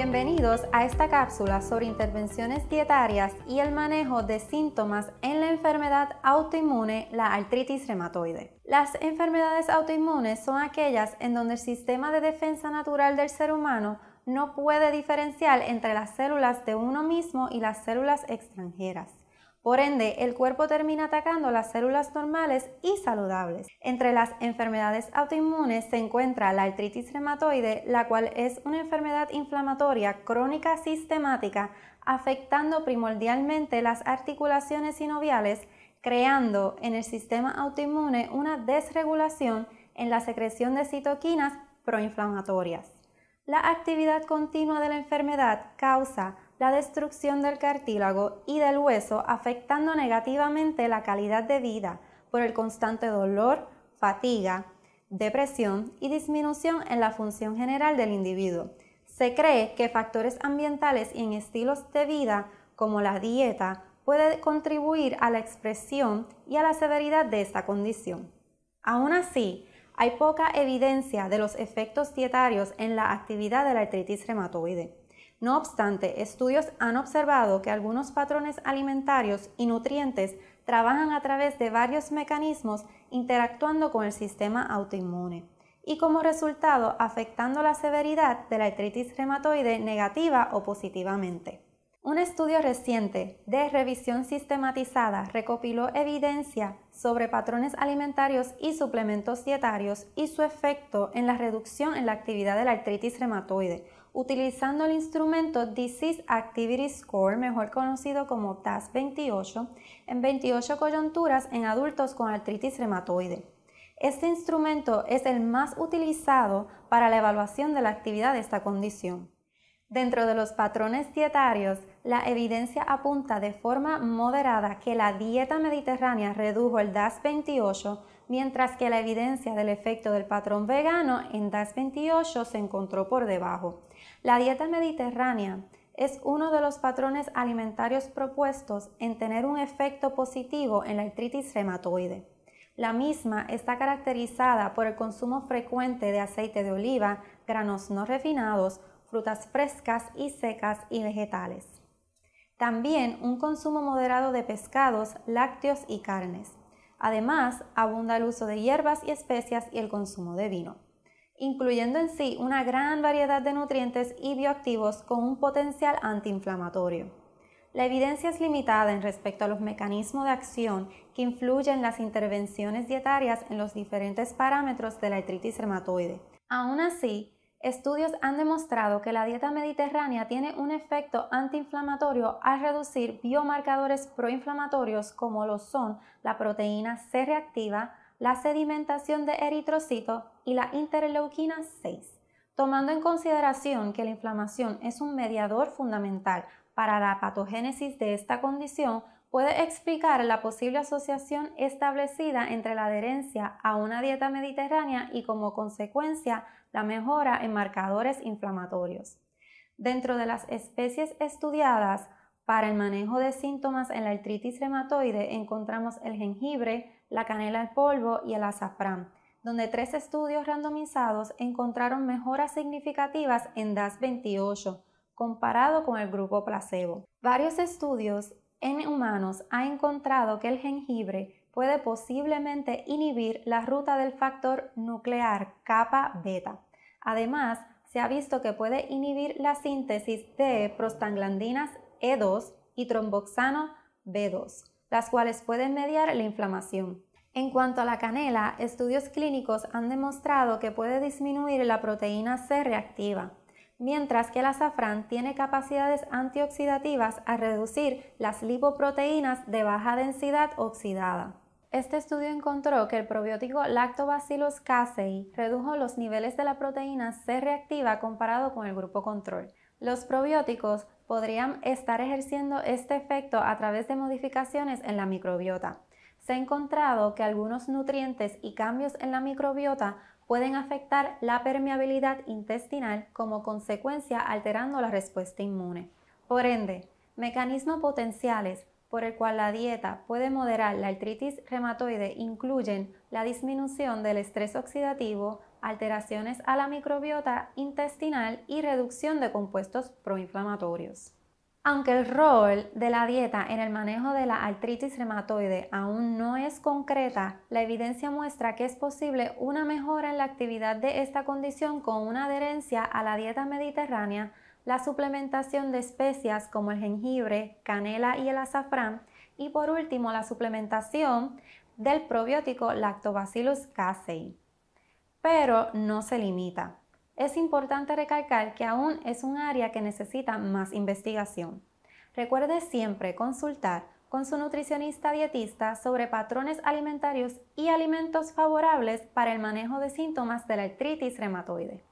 Bienvenidos a esta cápsula sobre intervenciones dietarias y el manejo de síntomas en la enfermedad autoinmune, la artritis reumatoide. Las enfermedades autoinmunes son aquellas en donde el sistema de defensa natural del ser humano no puede diferenciar entre las células de uno mismo y las células extranjeras. Por ende, el cuerpo termina atacando las células normales y saludables. Entre las enfermedades autoinmunes se encuentra la artritis reumatoide, la cual es una enfermedad inflamatoria crónica sistemática afectando primordialmente las articulaciones sinoviales, creando en el sistema autoinmune una desregulación en la secreción de citoquinas proinflamatorias. La actividad continua de la enfermedad causa la destrucción del cartílago y del hueso, afectando negativamente la calidad de vida por el constante dolor, fatiga, depresión y disminución en la función general del individuo. Se cree que factores ambientales y en estilos de vida como la dieta pueden contribuir a la expresión y a la severidad de esta condición. Aún así, hay poca evidencia de los efectos dietarios en la actividad de la artritis reumatoide. No obstante, estudios han observado que algunos patrones alimentarios y nutrientes trabajan a través de varios mecanismos interactuando con el sistema autoinmune y como resultado afectando la severidad de la artritis reumatoide negativa o positivamente. Un estudio reciente de revisión sistematizada recopiló evidencia sobre patrones alimentarios y suplementos dietarios y su efecto en la reducción en la actividad de la artritis reumatoide, utilizando el instrumento Disease Activity Score, mejor conocido como TAS28, en 28 coyunturas en adultos con artritis reumatoide. Este instrumento es el más utilizado para la evaluación de la actividad de esta condición. Dentro de los patrones dietarios, la evidencia apunta de forma moderada que la dieta mediterránea redujo el DAS-28, mientras que la evidencia del efecto del patrón vegano en DAS-28 se encontró por debajo. La dieta mediterránea es uno de los patrones alimentarios propuestos en tener un efecto positivo en la artritis reumatoide. La misma está caracterizada por el consumo frecuente de aceite de oliva, granos no refinados, frutas frescas y secas y vegetales. También un consumo moderado de pescados, lácteos y carnes. Además, abunda el uso de hierbas y especias y el consumo de vino, incluyendo en sí una gran variedad de nutrientes y bioactivos con un potencial antiinflamatorio. La evidencia es limitada en respecto a los mecanismos de acción que influyen las intervenciones dietarias en los diferentes parámetros de la artritis reumatoide. Aún así, Estudios han demostrado que la dieta mediterránea tiene un efecto antiinflamatorio al reducir biomarcadores proinflamatorios como lo son la proteína C reactiva, la sedimentación de eritrocito y la interleuquina 6. Tomando en consideración que la inflamación es un mediador fundamental para la patogénesis de esta condición, puede explicar la posible asociación establecida entre la adherencia a una dieta mediterránea y como consecuencia la mejora en marcadores inflamatorios. Dentro de las especies estudiadas para el manejo de síntomas en la artritis reumatoide encontramos el jengibre, la canela al polvo y el azafrán, donde tres estudios randomizados encontraron mejoras significativas en DAS28 comparado con el grupo placebo. Varios estudios en humanos ha encontrado que el jengibre puede posiblemente inhibir la ruta del factor nuclear kappa beta. Además, se ha visto que puede inhibir la síntesis de prostaglandinas E2 y tromboxano B2, las cuales pueden mediar la inflamación. En cuanto a la canela, estudios clínicos han demostrado que puede disminuir la proteína C reactiva, mientras que el azafrán tiene capacidades antioxidativas a reducir las lipoproteínas de baja densidad oxidada. Este estudio encontró que el probiótico Lactobacillus casei redujo los niveles de la proteína C reactiva comparado con el grupo control. Los probióticos podrían estar ejerciendo este efecto a través de modificaciones en la microbiota. Se ha encontrado que algunos nutrientes y cambios en la microbiota pueden afectar la permeabilidad intestinal como consecuencia alterando la respuesta inmune. Por ende, mecanismos potenciales por el cual la dieta puede moderar la artritis reumatoide incluyen la disminución del estrés oxidativo, alteraciones a la microbiota intestinal y reducción de compuestos proinflamatorios. Aunque el rol de la dieta en el manejo de la artritis reumatoide aún no es concreta, la evidencia muestra que es posible una mejora en la actividad de esta condición con una adherencia a la dieta mediterránea, la suplementación de especias como el jengibre, canela y el azafrán y por último la suplementación del probiótico Lactobacillus casei. Pero no se limita. Es importante recalcar que aún es un área que necesita más investigación. Recuerde siempre consultar con su nutricionista dietista sobre patrones alimentarios y alimentos favorables para el manejo de síntomas de la artritis reumatoide.